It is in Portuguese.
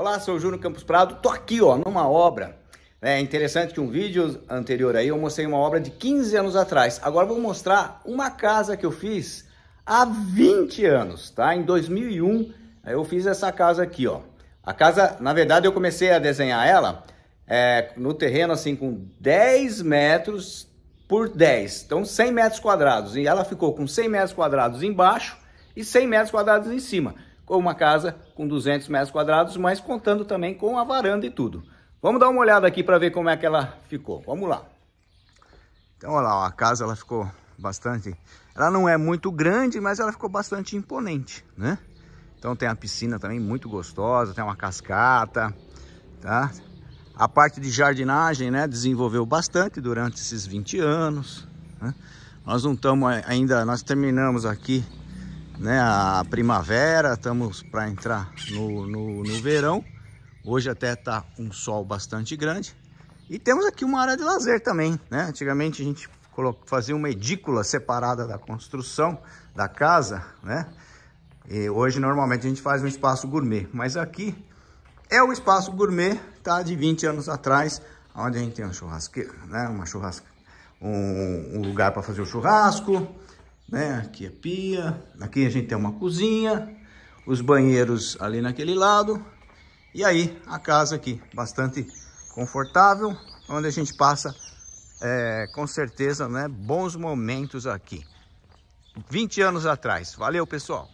Olá, sou o Júnior Campos Prado, tô aqui ó, numa obra. É interessante que um vídeo anterior aí eu mostrei uma obra de 15 anos atrás. Agora vou mostrar uma casa que eu fiz há 20 anos, tá? Em 2001 eu fiz essa casa aqui, ó. A casa, na verdade eu comecei a desenhar ela é, no terreno assim com 10 metros por 10, então 100 metros quadrados. E ela ficou com 100 metros quadrados embaixo e 100 metros quadrados em cima com uma casa com 200 metros quadrados, mas contando também com a varanda e tudo. Vamos dar uma olhada aqui para ver como é que ela ficou. Vamos lá. Então, olha lá, a casa ela ficou bastante... Ela não é muito grande, mas ela ficou bastante imponente, né? Então tem a piscina também muito gostosa, tem uma cascata, tá? A parte de jardinagem, né, desenvolveu bastante durante esses 20 anos, né? Nós não estamos ainda, nós terminamos aqui né, a primavera, estamos para entrar no, no, no verão. Hoje até está um sol bastante grande. E temos aqui uma área de lazer também, né? Antigamente a gente fazia uma edícula separada da construção da casa, né? E hoje normalmente a gente faz um espaço gourmet, mas aqui é o espaço gourmet, tá? De 20 anos atrás, onde a gente tem um churrasqueira, né? Uma churrasca, um, um lugar para fazer o churrasco, né? Aqui é pia, aqui a gente tem uma cozinha, os banheiros ali naquele lado. E aí a casa aqui, bastante confortável, onde a gente passa é, com certeza né, bons momentos aqui. 20 anos atrás. Valeu, pessoal!